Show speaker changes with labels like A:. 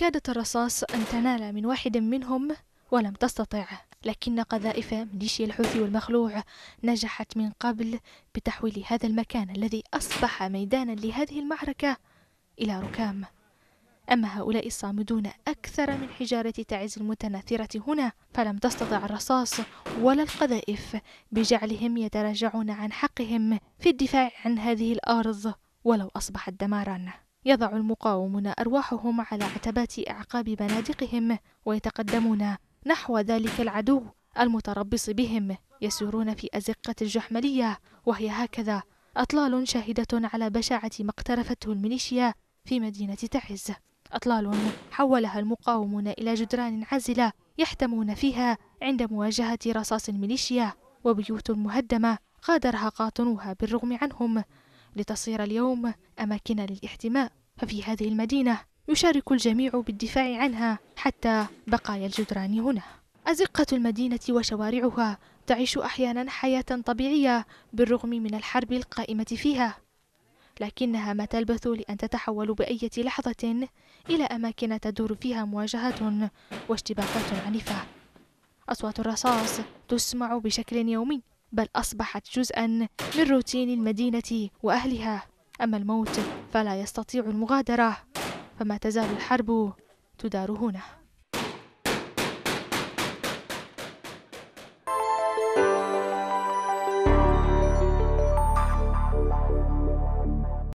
A: كادت الرصاص أن تنال من واحد منهم ولم تستطع لكن قذائف ميليشيا الحوثي والمخلوع نجحت من قبل بتحويل هذا المكان الذي أصبح ميدانا لهذه المعركة إلى ركام أما هؤلاء الصامدون أكثر من حجارة تعز المتناثرة هنا فلم تستطع الرصاص ولا القذائف بجعلهم يتراجعون عن حقهم في الدفاع عن هذه الأرض ولو أصبحت دمارا يضع المقاومون أرواحهم على عتبات أعقاب بنادقهم ويتقدمون نحو ذلك العدو المتربص بهم يسيرون في أزقة الجحملية وهي هكذا أطلال شاهدة على بشاعة ما اقترفته الميليشيا في مدينة تعز أطلال حولها المقاومون إلى جدران عازلة يحتمون فيها عند مواجهة رصاص الميليشيا وبيوت مهدمة غادرها قاطنوها بالرغم عنهم لتصير اليوم أماكن للاحتماء ففي هذه المدينة يشارك الجميع بالدفاع عنها حتى بقايا الجدران هنا أزقة المدينة وشوارعها تعيش أحيانا حياة طبيعية بالرغم من الحرب القائمة فيها لكنها ما تلبث لأن تتحول بأية لحظة إلى أماكن تدور فيها مواجهات واشتباكات عنيفة أصوات الرصاص تسمع بشكل يومي بل أصبحت جزءا من روتين المدينة وأهلها أما الموت فلا يستطيع المغادرة فما تزال الحرب تدار هنا